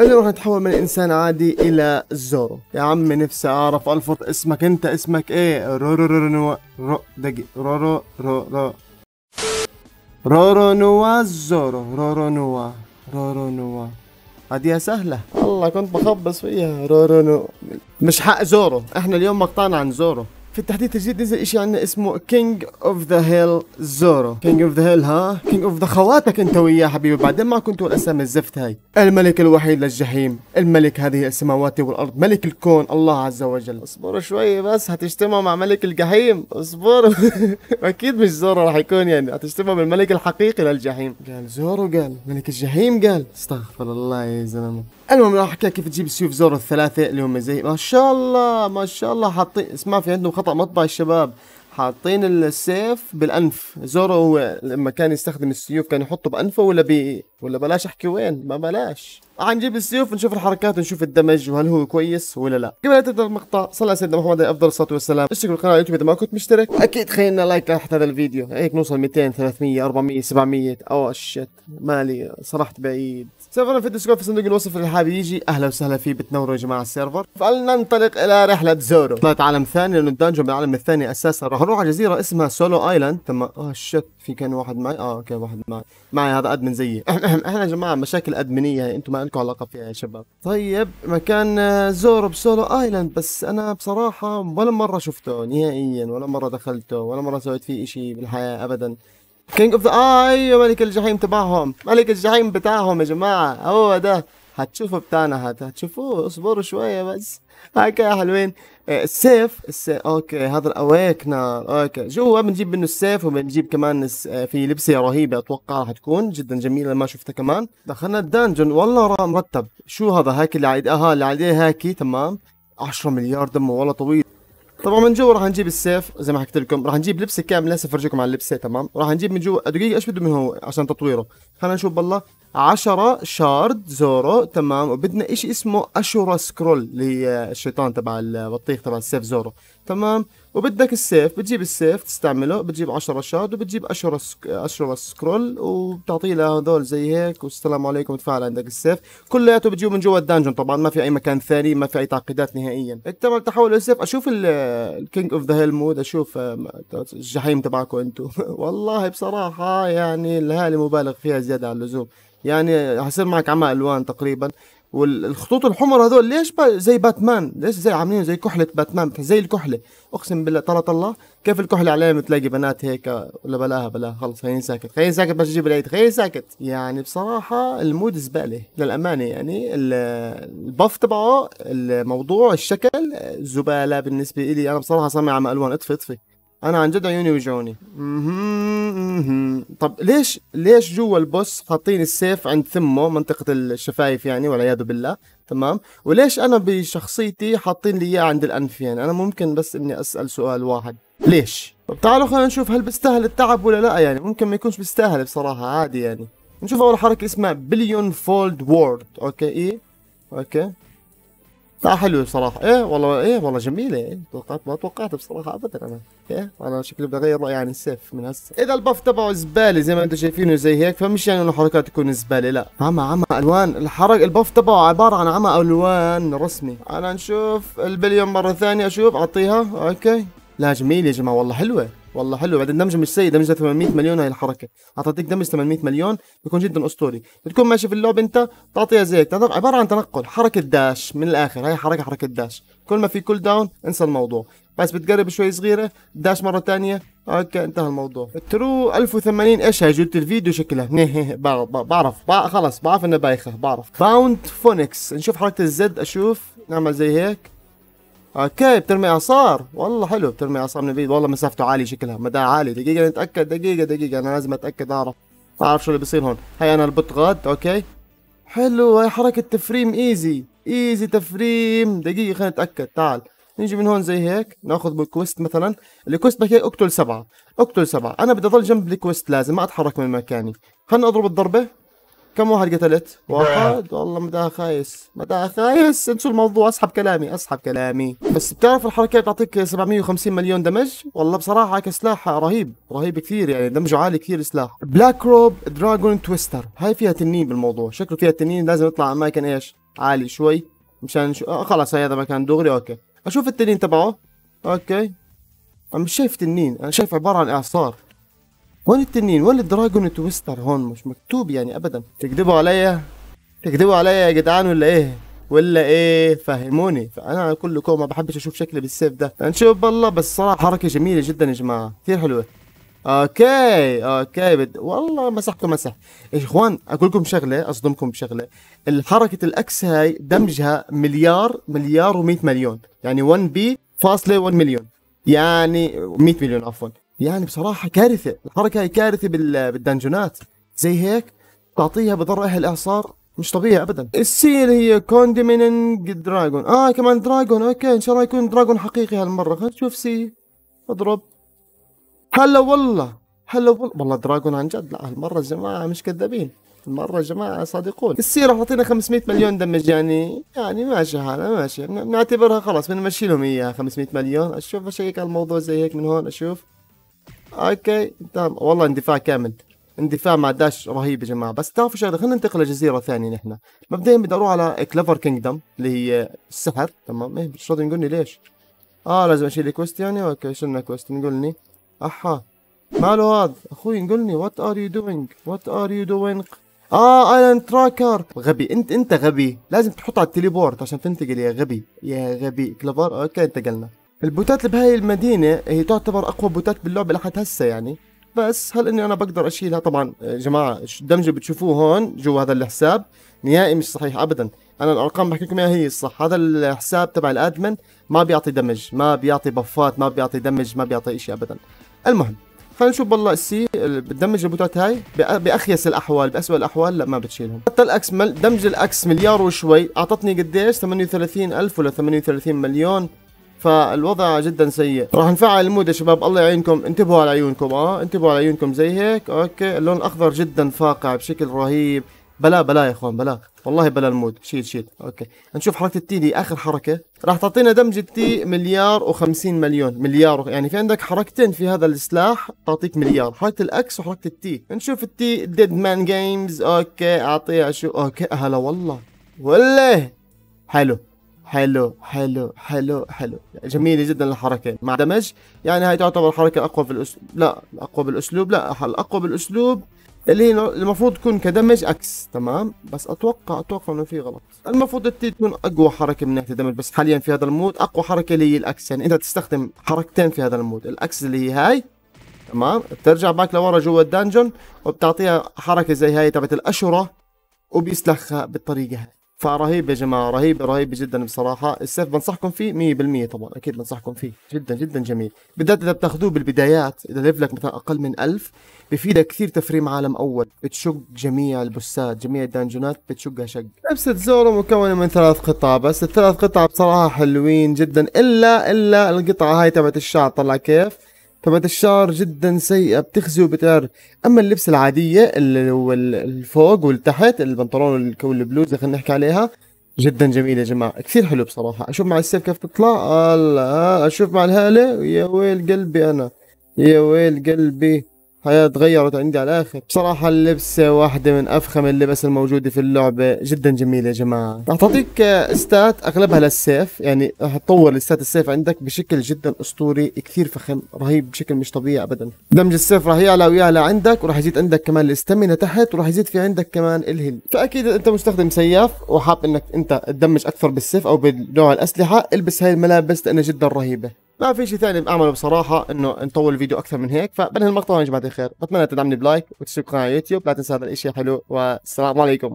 اللي راح نتحول من انسان عادي الى زورو يا عمي نفسي اعرف الفط اسمك انت اسمك ايه رورو رورو نو رو دقيقة رورو رو رو رورو نوا زورو رورو نوا رورو نوا هذه سهلة الله كنت بخبص فيها رورو نو مش حق زورو احنا اليوم مقطعنا عن زورو في التحديث الجديد نزل شيء عندنا اسمه كينج اوف ذا هيل زورو كينج اوف ذا هيل ها كينج اوف ذا خواتك انت وياه حبيبي بعدين ما كنتوا الاسامي الزفت هاي الملك الوحيد للجحيم الملك هذه السماوات والارض ملك الكون الله عز وجل اصبروا شوي بس هتجتمعوا مع ملك الجحيم اصبروا اكيد مش زورو راح يكون يعني هتجتمعوا بالملك الحقيقي للجحيم قال زورو قال ملك الجحيم قال استغفر الله يا زلمه المهم راح احكي كيف تجيب السيوف زور الثلاثه اللي هم زي ما شاء الله ما شاء الله حاطين اسمع في عندهم خطا مطبع الشباب حاطين السيف بالانف زورو هو لما كان يستخدم السيوف كان يحطه بانفه ولا ولا بلاش احكي وين ما بلاش نجيب السيوف نشوف الحركات ونشوف الدمج وهل هو كويس ولا لا قبل لا تبدا المقطع صلى سيدنا محمد افضل الصلاه والسلام اشترك بالقناه على اليوتيوب اذا ما كنت مشترك اكيد خلينا لايك تحت هذا الفيديو هيك نوصل 200 300 400 700 او شت مالي سرحت بعيد سيرفرنا في الديسكورد في صندوق الوصف اللي حابب يجي اهلا وسهلا فيه بتنوروا يا جماعه السيرفر فلننطلق الى رحله زورو طلعت عالم ثاني لانه الدنجن بالعالم الثاني اساسا راح نروح على جزيره اسمها سولو ايلاند تم اه شت في كان واحد معي اه كان واحد معي معي هذا ادمن زيي احنا يا جماعه مشاكل ادمنيه انتم ما لكم علاقه فيها يا شباب طيب مكان آه، زورو بسولو ايلاند بس انا بصراحه ولا مره شفته نهائيا ولا مره دخلته ولا مره سويت فيه شيء بالحياه ابدا كينج اوف ذا ايوه ملك الجحيم تبعهم ملك الجحيم بتاعهم يا جماعه هو ده هتشوفوا بتاعنا هتشوفوه اصبروا شويه بس هاكا يا حلوين آه، السيف السيف اوكي هذا الاويك نار اوكي جوا بنجيب منه السيف وبنجيب كمان آه، في لبسه رهيبه اتوقع راح تكون جدا جميله ما شفتها كمان دخلنا الدنجن والله راه مرتب شو هذا هاكي اللي عليه اها اللي عليه هاكي تمام 10 مليار دم والله طويل طبعا من جوا راح نجيب السيف زي ما حكيت لكم راح نجيب لبسه كامله هسه بفرجيكم على اللبسه تمام راح نجيب من جوا دقيقه ايش بده منه عشان تطويره خلينا نشوف بالله 10 شارد زورو تمام وبدنا شيء اسمه اشورا سكرول اللي هي الشيطان تبع البطيخ تبع السيف زورو تمام وبدك السيف بتجيب السيف تستعمله بتجيب 10 شاد وبتجيب اشهر اشهر سكرول وبتعطيه لهذول زي هيك والسلام عليكم تفعل عندك السيف كلياته بتجيبه من جوا الدانجون طبعا ما في اي مكان ثاني ما في اي تعقيدات نهائيا اكتمل تحول السيف اشوف الكينج اوف ذا هيل مود اشوف الجحيم تبعكم انتم والله بصراحه يعني الهالي مبالغ فيها زياده عن اللزوم يعني حصير معك عمى الوان تقريبا والخطوط الحمر هذول ليش با زي باتمان ليش زي عاملين زي كحله باتمان زي الكحله اقسم بالله ترى الله كيف الكحله عليهم تلاقي بنات هيك ولا بلاها بلاها خلص خليني ساكت خليني ساكت بس اجيب العيد خليني ساكت يعني بصراحه المود زباله للامانه يعني الباف تبعه الموضوع الشكل زباله بالنسبه لي انا بصراحه صامع مع الوان اطفي اطفي انا عن جد عيوني وجعوني طب ليش ليش جوا البوس حاطين السيف عند ثمه منطقه الشفايف يعني والعياذ بالله تمام وليش انا بشخصيتي حاطين لي اياه عند الانف يعني انا ممكن بس اني اسال سؤال واحد ليش طب تعالوا خلينا نشوف هل بيستاهل التعب ولا لا يعني ممكن ما يكونش بيستاهل بصراحه عادي يعني نشوف اول حركه اسمها بليون فولد وورد اوكي ايه اوكي لا حلو بصراحة ايه والله ايه والله جميلة ايه توقعت ما توقعت بصراحة ابدا انا ايه انا شكلي بدي اغير عن السيف من هسه اذا البف تبعه زبالة زي ما انتم شايفينه زي هيك فمش يعني انه الحركات تكون زبالة لا عمى عمى الوان الحرق البف تبعه عبارة عن عمى الوان رسمي انا نشوف البليون مرة ثانية اشوف اعطيها اوكي لا جميلة يا جماعة والله حلوة والله حلو بعد الدمج مش سيء دمج 800 مليون هي الحركه هتعطيك دمج 800 مليون بيكون جدا اسطوري بتكون ماشي في اللعبه انت تعطيها زيك عباره عن تنقل حركه داش من الاخر هي حركه حركه داش كل ما في كول داون انسى الموضوع بس بتقرب شوي صغيره داش مره ثانيه اوكي انتهى الموضوع الترو 1080 ايش هي جودة الفيديو شكلها بعرف خلص بعرف انها بايخه بعرف باوند فونكس نشوف حركه الزد اشوف نعمل زي هيك اوكي بترمي اعصار والله حلو بترمي اعصار من بعيد والله مسافته عاليه شكلها مدى عالي دقيقه نتاكد دقيقه دقيقه انا لازم اتاكد اعرف اعرف شو اللي بيصير هون هي انا البط غاد اوكي حلو هاي حركه تفريم ايزي ايزي تفريم دقيقه خلينا نتاكد تعال نيجي من هون زي هيك ناخذ بالكويست مثلا الكويست بحكي اقتل سبعه اقتل سبعه انا بدي اضل جنب الكويست لازم ما اتحرك من مكاني خلينا اضرب الضربه كم واحد قتلت؟ واحد والله مداها خايس مداها خايس انسوا الموضوع اسحب كلامي اسحب كلامي بس بتعرف الحركات بتعطيك 750 مليون دمج والله بصراحه كسلاح رهيب رهيب كثير يعني دمجه عالي كثير السلاح بلاك روب دراجون تويستر هاي فيها تنين بالموضوع شكله فيها تنين لازم نطلع اماكن ايش عالي شوي مشان شو... آه خلاص هذا مكان دغري اوكي اشوف التنين تبعه اوكي انا مش شايف تنين انا شايف عباره عن اعصار وين التنين وين الدراجون تويستر هون مش مكتوب يعني ابدا تكذبوا عليا تكذبوا عليا يا جدعان ولا ايه ولا ايه فهموني فانا على كل كوم ما بحبش اشوف شكلي بالسيف ده نشوف بالله بس صراحه حركه جميله جدا يا جماعه كثير حلوه اوكي اوكي بد... والله مسحكم مسح يا اخوان اقول لكم شغله اصدمكم بشغله الحركه الاكس هاي دمجها مليار مليار و100 مليون يعني 1 بي فاصله 1 مليون يعني 100 مليون عفوا يعني بصراحه كارثه الحركه هي كارثه بالدنجونات زي هيك تعطيها بضر اهل الإعصار مش طبيعي ابدا السين هي كوندميننج دراجون اه كمان دراجون اوكي ان شاء الله يكون دراجون حقيقي هالمره خلينا نشوف سي اضرب هلا والله هلا والله والله دراجون عن جد لا هالمره الجماعه مش كذابين المرة يا جماعة صادقون السي راح تعطينا 500 مليون دمج يعني يعني ماشي هذا ماشي نعتبرها خلاص بنمشي لهم اياها 500 مليون اشوف اشيك على الموضوع زي هيك من هون اشوف اوكي تمام والله اندفاع كامل اندفاع مع داش رهيب يا جماعه بس تعرفوا شغله خلينا ننتقل لجزيره ثانيه نحن مبدئيا بدي اروح على كلفر كينجدم اللي هي السحر تمام ايه مش راضي يقولني ليش اه لازم اشيل كويست يعني اوكي شلنا كويست نقولني احا ماله هذا اخوي نقولني وات ار يو دوينج وات ار يو دوينج اه ايلاند تراكر غبي انت انت غبي لازم تحط على التليبورت عشان تنتقل يا غبي يا غبي كلفر اوكي انتقلنا البوتات اللي بهاي المدينة هي تعتبر أقوى بوتات باللعبة لحد هسه يعني بس هل إني أنا بقدر أشيلها طبعا يا جماعة الدمج اللي بتشوفوه هون جوا هذا الحساب نهائي مش صحيح أبدا أنا الأرقام بحكي لكم إياها هي الصح هذا الحساب تبع الأدمن ما بيعطي دمج ما بيعطي بفات ما بيعطي دمج ما بيعطي إشي أبدا المهم خلينا نشوف بالله السي بتدمج البوتات هاي باخيس الاحوال باسوء الاحوال لا ما بتشيلهم حتى الاكس دمج الاكس مليار وشوي اعطتني قديش 38000 ولا 38 مليون فالوضع جدا سيء راح نفعل المود يا شباب الله يعينكم انتبهوا على عيونكم اه انتبهوا على عيونكم زي هيك اوكي اللون الاخضر جدا فاقع بشكل رهيب بلا بلا يا اخوان بلا والله بلا المود شيل شيل اوكي نشوف حركه التي دي اخر حركه راح تعطينا دمج التي مليار و50 مليون مليار يعني في عندك حركتين في هذا السلاح تعطيك مليار حركه الاكس وحركه التي نشوف التي ديد مان جيمز اوكي اعطيها شو اوكي هلا والله والله حلو حلو حلو حلو حلو يعني جميله جدا الحركه مع دمج يعني هاي تعتبر حركه اقوى في الاسلوب لا اقوى بالاسلوب لا الاقوى بالاسلوب اللي هي المفروض تكون كدمج اكس تمام بس اتوقع اتوقع انه في غلط المفروض التي تكون اقوى حركه من ناحيه الدمج بس حاليا في هذا المود اقوى حركه اللي هي الاكس يعني انت تستخدم حركتين في هذا المود الاكس اللي هي هاي تمام بترجع باك لورا جوا الدانجون وبتعطيها حركه زي هاي تبعت الاشره وبيسلخها بالطريقه هاي فرهيب يا جماعه رهيب رهيب جدا بصراحه السيف بنصحكم فيه 100% طبعا اكيد بنصحكم فيه جدا جدا جميل بالذات اذا بتاخذوه بالبدايات اذا ليفلك مثلا اقل من 1000 بفيدك كثير تفريم عالم اول بتشق جميع البوسات جميع الدنجونات بتشقها شق لبسة زورو مكونه من ثلاث قطع بس الثلاث قطع بصراحه حلوين جدا الا الا القطعه هاي تبعت الشعر طلع كيف تبعت الشعر جدا سيئه بتخزي وبتعر اما اللبس العاديه اللي هو الفوق والتحت البنطلون والبلوزه خلينا نحكي عليها جدا جميله يا جماعه كثير حلو بصراحه اشوف مع السيف كيف تطلع الله اشوف مع الهاله يا ويل قلبي انا يا ويل قلبي حياة تغيرت عندي على الاخر بصراحة اللبسة واحدة من افخم اللبس الموجودة في اللعبة جدا جميلة يا جماعة رح تعطيك استات اغلبها للسيف يعني رح تطور الستات السيف عندك بشكل جدا اسطوري كثير فخم رهيب بشكل مش طبيعي ابدا دمج السيف رح يعلى ويعلى عندك ورح يزيد عندك كمان الاستمنة تحت ورح يزيد في عندك كمان الهيل فاكيد انت مستخدم سياف وحاب انك انت تدمج اكثر بالسيف او بنوع الاسلحة البس هاي الملابس لانها جدا رهيبة ما في شيء ثاني بعمله بصراحه انه نطول الفيديو اكثر من هيك فبنهي المقطع يا جماعه الخير بتمنى تدعمني بلايك وتشترك قناه على يوتيوب لا تنسى هذا الاشي حلو والسلام عليكم